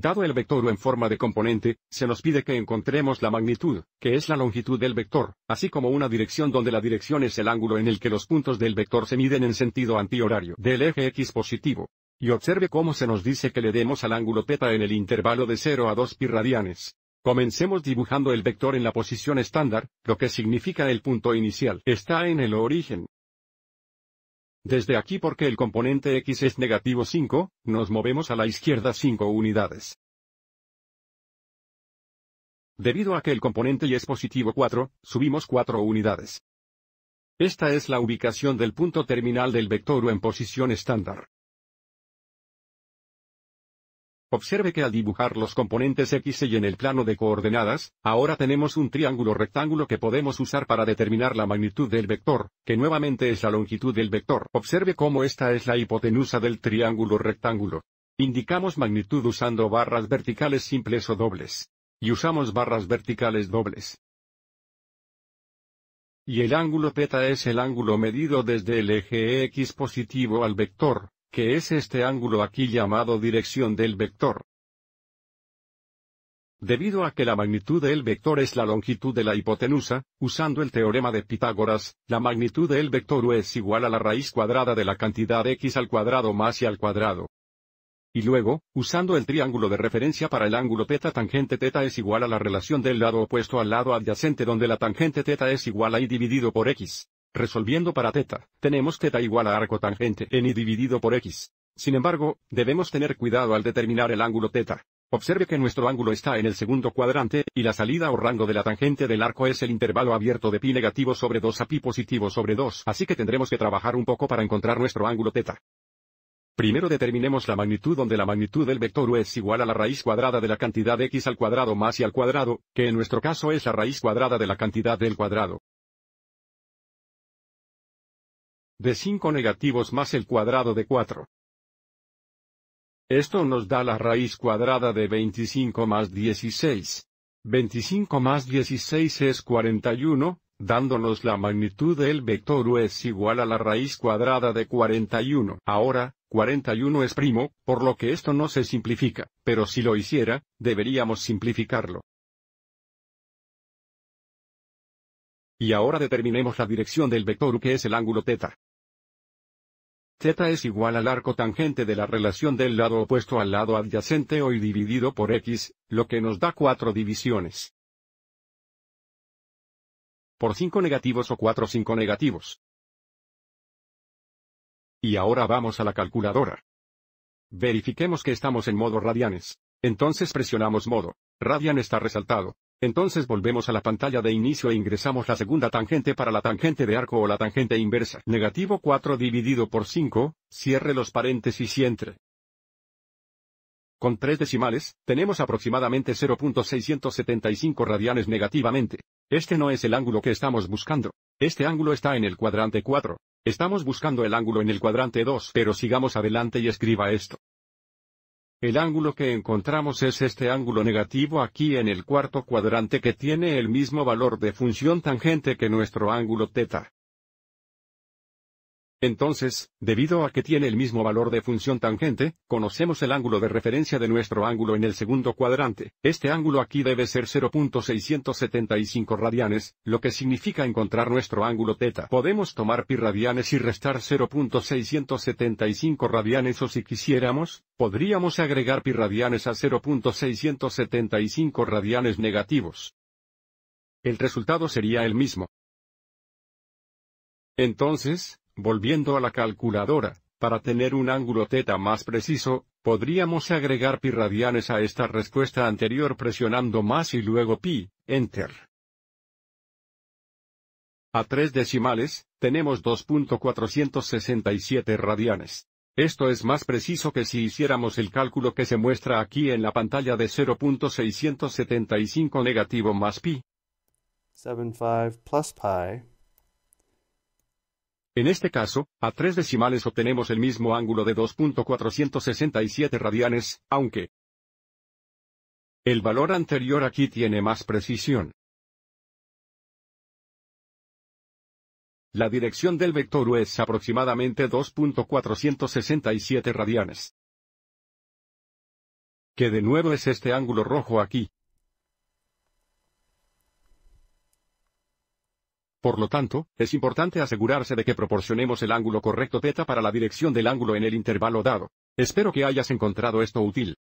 Dado el vector en forma de componente, se nos pide que encontremos la magnitud, que es la longitud del vector, así como una dirección donde la dirección es el ángulo en el que los puntos del vector se miden en sentido antihorario del eje x positivo. Y observe cómo se nos dice que le demos al ángulo θ en el intervalo de 0 a 2 π radianes. Comencemos dibujando el vector en la posición estándar, lo que significa el punto inicial está en el origen. Desde aquí porque el componente x es negativo 5, nos movemos a la izquierda 5 unidades. Debido a que el componente y es positivo 4, subimos 4 unidades. Esta es la ubicación del punto terminal del vector en posición estándar. Observe que al dibujar los componentes X y en el plano de coordenadas, ahora tenemos un triángulo rectángulo que podemos usar para determinar la magnitud del vector, que nuevamente es la longitud del vector. Observe cómo esta es la hipotenusa del triángulo rectángulo. Indicamos magnitud usando barras verticales simples o dobles. Y usamos barras verticales dobles. Y el ángulo θ es el ángulo medido desde el eje X positivo al vector, que es este ángulo aquí llamado dirección del vector. Debido a que la magnitud del vector es la longitud de la hipotenusa, usando el teorema de Pitágoras, la magnitud del vector U es igual a la raíz cuadrada de la cantidad x al cuadrado más y al cuadrado. Y luego, usando el triángulo de referencia para el ángulo teta tangente teta es igual a la relación del lado opuesto al lado adyacente donde la tangente teta es igual a y dividido por x. Resolviendo para θ, tenemos θ igual a arco tangente n dividido por x. Sin embargo, debemos tener cuidado al determinar el ángulo θ. Observe que nuestro ángulo está en el segundo cuadrante, y la salida o rango de la tangente del arco es el intervalo abierto de pi negativo sobre 2 a pi positivo sobre 2, así que tendremos que trabajar un poco para encontrar nuestro ángulo θ. Primero determinemos la magnitud donde la magnitud del vector u es igual a la raíz cuadrada de la cantidad x al cuadrado más y al cuadrado, que en nuestro caso es la raíz cuadrada de la cantidad del cuadrado. de 5 negativos más el cuadrado de 4. Esto nos da la raíz cuadrada de 25 más 16. 25 más 16 es 41, dándonos la magnitud del vector u es igual a la raíz cuadrada de 41. Ahora, 41 es primo, por lo que esto no se simplifica, pero si lo hiciera, deberíamos simplificarlo. Y ahora determinemos la dirección del vector u que es el ángulo θ. Z es igual al arco tangente de la relación del lado opuesto al lado adyacente y dividido por x, lo que nos da cuatro divisiones. Por 5 negativos o 4 5 negativos. Y ahora vamos a la calculadora. Verifiquemos que estamos en modo radianes. Entonces presionamos modo. Radian está resaltado. Entonces volvemos a la pantalla de inicio e ingresamos la segunda tangente para la tangente de arco o la tangente inversa. Negativo 4 dividido por 5, cierre los paréntesis y entre. Con tres decimales, tenemos aproximadamente 0.675 radianes negativamente. Este no es el ángulo que estamos buscando. Este ángulo está en el cuadrante 4. Estamos buscando el ángulo en el cuadrante 2, pero sigamos adelante y escriba esto. El ángulo que encontramos es este ángulo negativo aquí en el cuarto cuadrante que tiene el mismo valor de función tangente que nuestro ángulo θ. Entonces, debido a que tiene el mismo valor de función tangente, conocemos el ángulo de referencia de nuestro ángulo en el segundo cuadrante. Este ángulo aquí debe ser 0.675 radianes, lo que significa encontrar nuestro ángulo θ. Podemos tomar pi radianes y restar 0.675 radianes o si quisiéramos, podríamos agregar pi radianes a 0.675 radianes negativos. El resultado sería el mismo. Entonces, Volviendo a la calculadora, para tener un ángulo θ más preciso, podríamos agregar pi radianes a esta respuesta anterior presionando más y luego pi, enter. A tres decimales, tenemos 2.467 radianes. Esto es más preciso que si hiciéramos el cálculo que se muestra aquí en la pantalla de 0.675 negativo más pi. 75 plus pi en este caso, a tres decimales obtenemos el mismo ángulo de 2.467 radianes, aunque el valor anterior aquí tiene más precisión. La dirección del vector u es aproximadamente 2.467 radianes. Que de nuevo es este ángulo rojo aquí. Por lo tanto, es importante asegurarse de que proporcionemos el ángulo correcto θ para la dirección del ángulo en el intervalo dado. Espero que hayas encontrado esto útil.